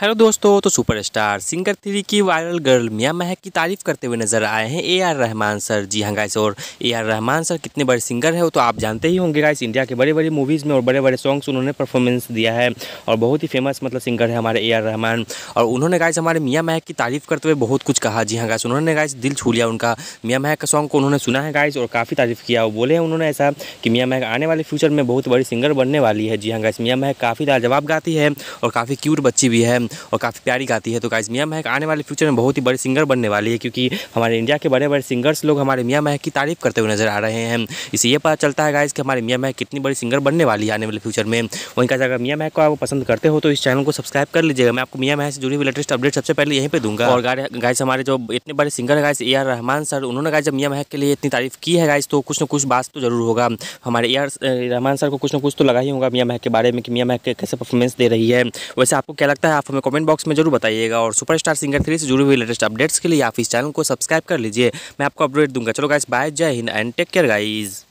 hello दोस्तों तो superstar singer three की वायरल गर्ल मियाँ महक की तारीफ करते हुए नजर आए हैं ए आर रहमान सर जी हाँ गाइस और ए आर रहमान सर कितने बड़े सिंगर हैं वो तो आप जानते ही होंगे गाइस इंडिया के बड़े बड़े मूवीज़ में और बड़े बड़े सॉन्ग्स उन्होंने परफॉर्मेंस दिया है और बहुत ही फेमस मतलब सिंगर है हमारे ए आर रहमान और उन्होंने गाइस हमारे मियाँ महक की तारीफ करते हुए बहुत कुछ कहा जी हाँ गाइस उन्होंने गाइस दिल छू लिया उनका मियाँ महक का सॉन्ग को उन्होंने सुना है गाइस और काफ़ी तारीफ किया और बोले हैं उन्होंने ऐसा कि मियाँ महक आने वाले फ्यूचर में बहुत बड़ी सिंगर बनने वाली है जी हाँ गाइस मियाँ महक काफ़ी लाजवाब गाती है और काफ़ी क्यूट बच्ची भी है और काफ़ी प्यारी गाती है तो गाइज मियाँ महक आने वाले फ्यूचर में बहुत ही बड़े सिंगर बनने वाली है क्योंकि हमारे इंडिया के बड़े बड़े सिंगर्स लोग हमारे मियाँ महक की तारीफ़ करते हुए नजर आ रहे हैं इससे ये पता चलता है गाइज कि हमारे मियाँ महक कितनी बड़ी सिंगर बनने वाली है आने वाले फ्यूचर में वहीं का अगर मियाँ महक को आप पसंद करते हो तो इस चैनल को सब्सक्राइब कर लीजिएगा मैं आपको मियाँ महक से जुड़ी हुई लेटेस्ट अपडेट सबसे पहले यहीं पर दूंगा और गाइज हमारे जो इतने बड़े सिंगर है गाइज ए रहमान सर उन्होंने गाइज जब मियाँ महक के लिए इतनी तारीफ़ की है गाइज तो कुछ ना कुछ बात तो जरूर होगा हमारे ए आर रहमान सर को कुछ ना कुछ तो लगा ही होगा मियाँ महक के बारे में कि मियाँ महक कैसे परफॉर्मेंस दे रही है वैसे आपको क्या लगता है आप में कमेंट बॉक्स में जरूर बताइएगा और सुपरस्टार सिंगर थ्री से जुड़ी हुई लेटेस्ट अपडेट्स के लिए आप इस चैनल को सब्सक्राइब कर लीजिए मैं आपको अपडेट दूंगा चलो गाइस बाय जय हिंद एंड टेक केयर गाइज़